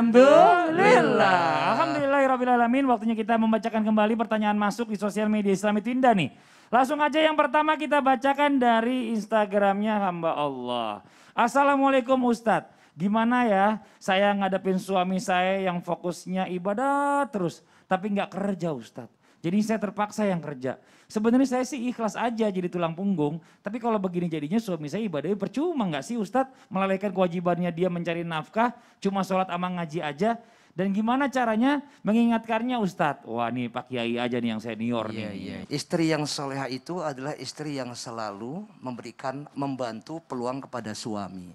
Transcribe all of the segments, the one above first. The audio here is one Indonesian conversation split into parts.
Alhamdulillah. Alhamdulillah, ya Alamin. Waktunya kita membacakan kembali pertanyaan masuk di sosial media Islam itu indah nih. Langsung aja yang pertama kita bacakan dari Instagramnya hamba Allah. Assalamualaikum Ustadz. Gimana ya saya ngadepin suami saya yang fokusnya ibadah terus. Tapi nggak kerja Ustadz. Jadi saya terpaksa yang kerja. Sebenarnya saya sih ikhlas aja jadi tulang punggung, tapi kalau begini jadinya suami saya ibadahnya percuma nggak sih Ustadz? Melalaikan kewajibannya dia mencari nafkah, cuma sholat sama ngaji aja. Dan gimana caranya mengingatkannya Ustadz? Wah nih Pak Kiai aja nih yang senior iya, nih. Iya. Istri yang soleha itu adalah istri yang selalu memberikan, membantu peluang kepada suami.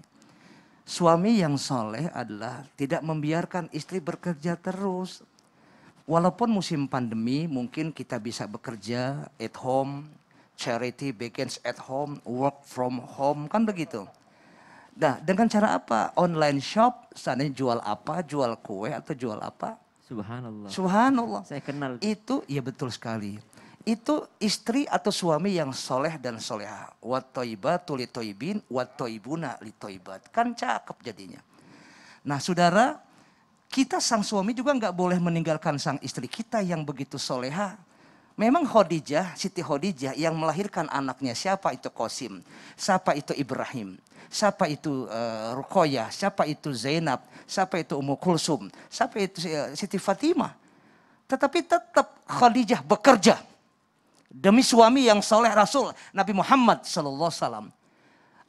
Suami yang soleh adalah tidak membiarkan istri bekerja terus, Walaupun musim pandemi mungkin kita bisa bekerja at home, charity begins at home, work from home, kan begitu. Nah, dengan cara apa? Online shop, sana jual apa? Jual kue atau jual apa? Subhanallah. Subhanallah. Saya kenal. Itu, ya betul sekali. Itu istri atau suami yang soleh dan soleha. Wat toibatu li toibin, wat toibuna li toibat. Kan cakep jadinya. Nah saudara, kita sang suami juga nggak boleh meninggalkan sang istri kita yang begitu soleha. Memang Khadijah, Siti Khadijah yang melahirkan anaknya siapa itu Qasim, siapa itu Ibrahim, siapa itu uh, siapa itu Zainab, siapa itu Ummu Kulsum, siapa itu uh, Siti Fatimah. Tetapi tetap Khadijah bekerja demi suami yang soleh Rasul Nabi Muhammad Sallallahu Alaihi Wasallam.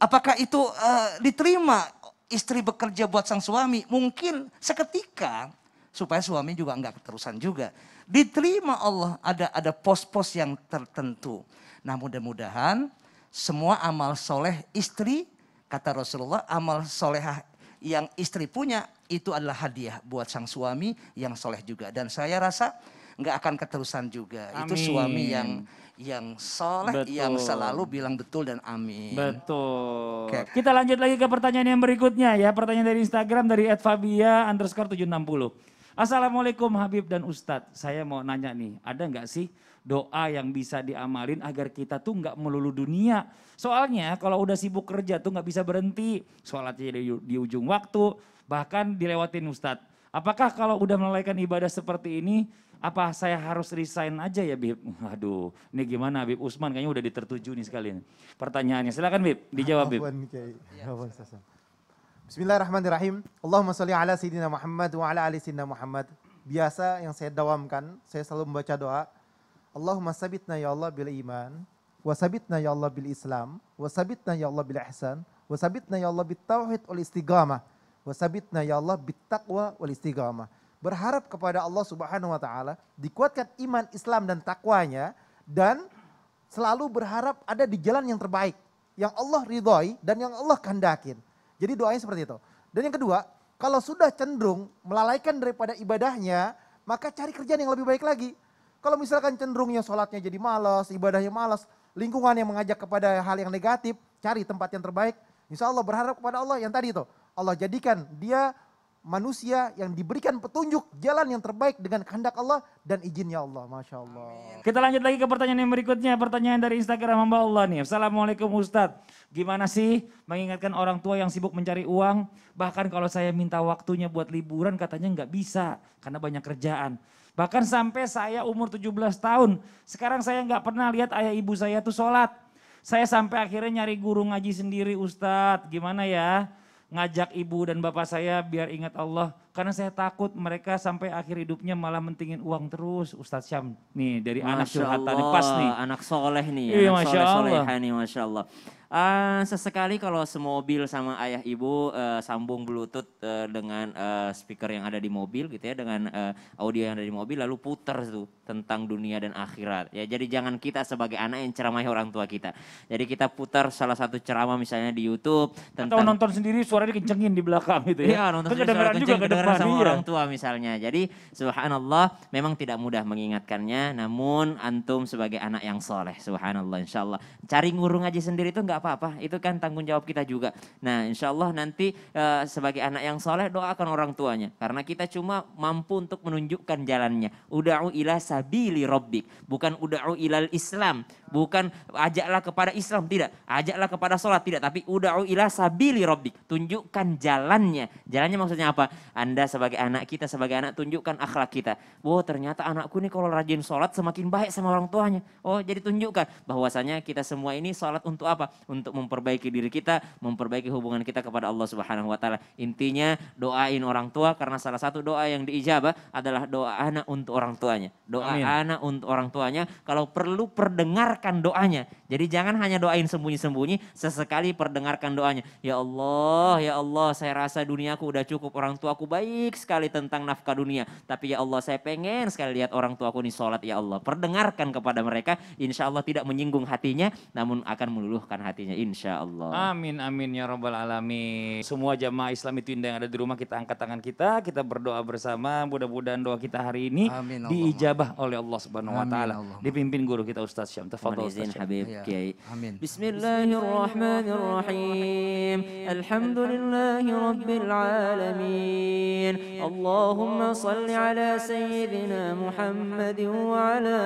Apakah itu uh, diterima istri bekerja buat sang suami, mungkin seketika supaya suami juga nggak keterusan juga. Diterima Allah ada ada pos-pos yang tertentu. Nah mudah-mudahan semua amal soleh istri, kata Rasulullah, amal solehah yang istri punya itu adalah hadiah buat sang suami yang soleh juga. Dan saya rasa nggak akan keterusan juga. Amin. Itu suami yang yang soleh, betul. yang selalu bilang betul dan amin. Betul. Okay. Kita lanjut lagi ke pertanyaan yang berikutnya ya. Pertanyaan dari Instagram dari @fabia underscore 760. Assalamualaikum Habib dan Ustadz. Saya mau nanya nih, ada nggak sih doa yang bisa diamalin agar kita tuh nggak melulu dunia? Soalnya kalau udah sibuk kerja tuh nggak bisa berhenti. Sholatnya di, di ujung waktu, bahkan dilewatin Ustadz. Apakah kalau udah melalaikan ibadah seperti ini, apa saya harus resign aja ya Bib? Aduh, ini gimana Bib Usman kayaknya udah ditertuju nih sekali. Pertanyaannya, silakan Bib, dijawab Bib. Bismillahirrahmanirrahim. Allahumma salli ala Sayyidina Muhammad wa ala ali Sayyidina Muhammad. Biasa yang saya dawamkan, saya selalu membaca doa. Allahumma sabitna ya Allah bil iman, wa sabitna ya Allah bil islam, wa sabitna ya Allah bil ihsan, wa sabitna ya Allah bit tauhid wal istiqamah, wa sabitna ya Allah bit taqwa wal istiqamah berharap kepada Allah Subhanahu wa taala, dikuatkan iman, Islam dan takwanya dan selalu berharap ada di jalan yang terbaik, yang Allah ridhoi dan yang Allah kehendakin. Jadi doanya seperti itu. Dan yang kedua, kalau sudah cenderung melalaikan daripada ibadahnya, maka cari kerjaan yang lebih baik lagi. Kalau misalkan cenderungnya sholatnya jadi malas, ibadahnya malas, lingkungan yang mengajak kepada hal yang negatif, cari tempat yang terbaik. Insya Allah berharap kepada Allah yang tadi itu. Allah jadikan dia manusia yang diberikan petunjuk jalan yang terbaik dengan kehendak Allah dan izinnya Allah. Masya Allah. Amin. Kita lanjut lagi ke pertanyaan yang berikutnya. Pertanyaan dari Instagram hamba Allah nih. Assalamualaikum Ustadz. Gimana sih mengingatkan orang tua yang sibuk mencari uang? Bahkan kalau saya minta waktunya buat liburan katanya nggak bisa karena banyak kerjaan. Bahkan sampai saya umur 17 tahun. Sekarang saya nggak pernah lihat ayah ibu saya tuh sholat. Saya sampai akhirnya nyari guru ngaji sendiri Ustadz. Gimana ya? ngajak ibu dan bapak saya biar ingat Allah karena saya takut mereka sampai akhir hidupnya malah mentingin uang terus. Ustadz Syam nih dari Masya anak curhatan tadi pas nih. Anak soleh nih. Iya, anak Masya soleh, Allah. soleh nih, Masya Allah. Uh, sesekali kalau semobil sama ayah ibu uh, sambung bluetooth uh, dengan uh, speaker yang ada di mobil gitu ya. Dengan uh, audio yang ada di mobil lalu puter tuh tentang dunia dan akhirat. Ya jadi jangan kita sebagai anak yang ceramahi orang tua kita. Jadi kita putar salah satu ceramah misalnya di Youtube. Tentang... Atau nonton sendiri suaranya dikencengin di belakang gitu ya. Iya nonton sendiri suara kenceng, juga kedengeran sama, sama iya, orang iya. tua misalnya. Jadi subhanallah memang tidak mudah mengingatkannya namun antum sebagai anak yang soleh subhanallah insyaallah cari ngurung aja sendiri itu nggak apa-apa itu kan tanggung jawab kita juga. Nah insyaallah nanti uh, sebagai anak yang soleh doakan orang tuanya karena kita cuma mampu untuk menunjukkan jalannya. Uda'u ila sabili robbik bukan uda'u ilal Islam bukan ajaklah kepada Islam tidak ajaklah kepada sholat tidak tapi uda'u ila sabili robbik tunjukkan jalannya jalannya maksudnya apa anda anda sebagai anak kita, sebagai anak tunjukkan akhlak kita. Wow ternyata anakku nih kalau rajin sholat semakin baik sama orang tuanya. Oh jadi tunjukkan bahwasanya kita semua ini sholat untuk apa? Untuk memperbaiki diri kita, memperbaiki hubungan kita kepada Allah Subhanahu Wa Taala. Intinya doain orang tua karena salah satu doa yang diijabah adalah doa anak untuk orang tuanya. Doa Amin. anak untuk orang tuanya. Kalau perlu perdengarkan doanya. Jadi jangan hanya doain sembunyi-sembunyi, sesekali perdengarkan doanya. Ya Allah, ya Allah, saya rasa duniaku udah cukup, orang tuaku baik baik sekali tentang nafkah dunia. Tapi ya Allah saya pengen sekali lihat orang tuaku ini sholat ya Allah. Perdengarkan kepada mereka. Insya Allah tidak menyinggung hatinya namun akan meluluhkan hatinya insya Allah. Amin amin ya robbal alamin. Semua jamaah Islam itu yang ada di rumah kita angkat tangan kita. Kita berdoa bersama mudah-mudahan doa kita hari ini amin, Allah. diijabah oleh Allah subhanahu wa ta'ala. Dipimpin guru kita Ustaz Syam. Tafadol Ustaz Syam. Habib ya. Kiai. Amin. Bismillahirrahmanirrahim. Alhamdulillahirrahmanirrahim. العالمين اللهم صل على سيدنا محمد وعلى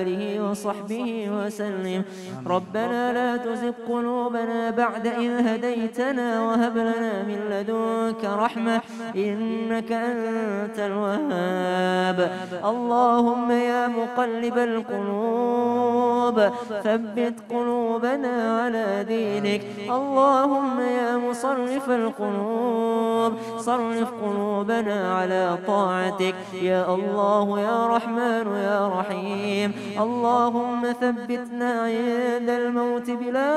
آله وصحبه وسلم ربنا لا تزغ قلوبنا بعد إذ هديتنا وهب لنا من لدنك رحمة إنك أنت الوهاب اللهم يا مقلب القلوب التراب ثبت قلوبنا على دينك اللهم يا مصرف القلوب صرف قلوبنا على طاعتك يا الله يا رحمن يا رحيم اللهم ثبتنا عند الموت بلا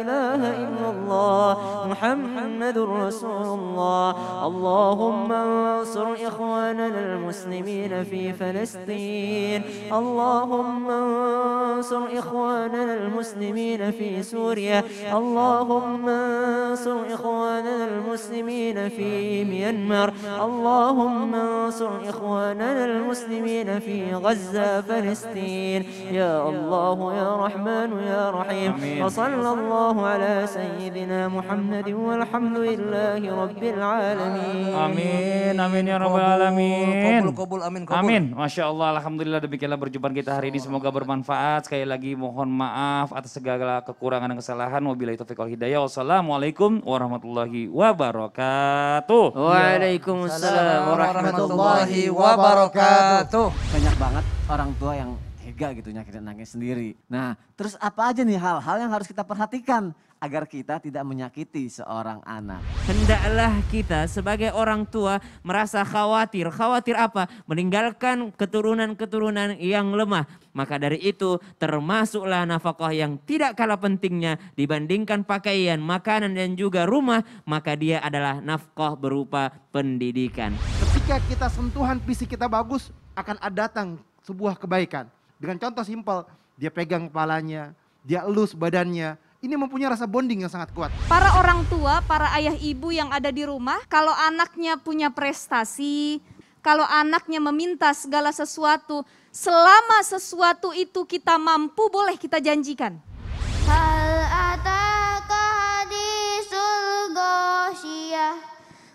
إله إلا الله محمد رسول الله اللهم انصر إخواننا المسلمين في فلسطين اللهم اللهم انصر إخواننا المسلمين في سوريا اللهم انصر إخواننا المسلمين في ميانمار اللهم انصر إخواننا المسلمين في غزة فلسطين يا الله يا رحمن يا رحيم وصلى الله على سيدنا محمد والحمد لله رب العالمين آمين آمين يا رب العالمين قبول قبول آمين قبول. آمين ما شاء الحمد لله demikianlah perjumpaan kita hari ini ini semoga bermanfaat. Sekali lagi mohon maaf atas segala kekurangan dan kesalahan. Wabillahi taufiq wal hidayah. Wassalamualaikum warahmatullahi wabarakatuh. Waalaikumsalam warahmatullahi wabarakatuh. Banyak banget orang tua yang tega gitu nyakitin anaknya sendiri. Nah, terus apa aja nih hal-hal yang harus kita perhatikan agar kita tidak menyakiti seorang anak? Hendaklah kita sebagai orang tua merasa khawatir. Khawatir apa? Meninggalkan keturunan-keturunan yang lemah. Maka dari itu termasuklah nafkah yang tidak kalah pentingnya dibandingkan pakaian, makanan dan juga rumah. Maka dia adalah nafkah berupa pendidikan. Ketika kita sentuhan fisik kita bagus akan datang sebuah kebaikan. Dengan contoh simpel, dia pegang kepalanya, dia elus badannya, ini mempunyai rasa bonding yang sangat kuat. Para orang tua, para ayah ibu yang ada di rumah, kalau anaknya punya prestasi, kalau anaknya meminta segala sesuatu, selama sesuatu itu kita mampu, boleh kita janjikan.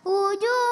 wujud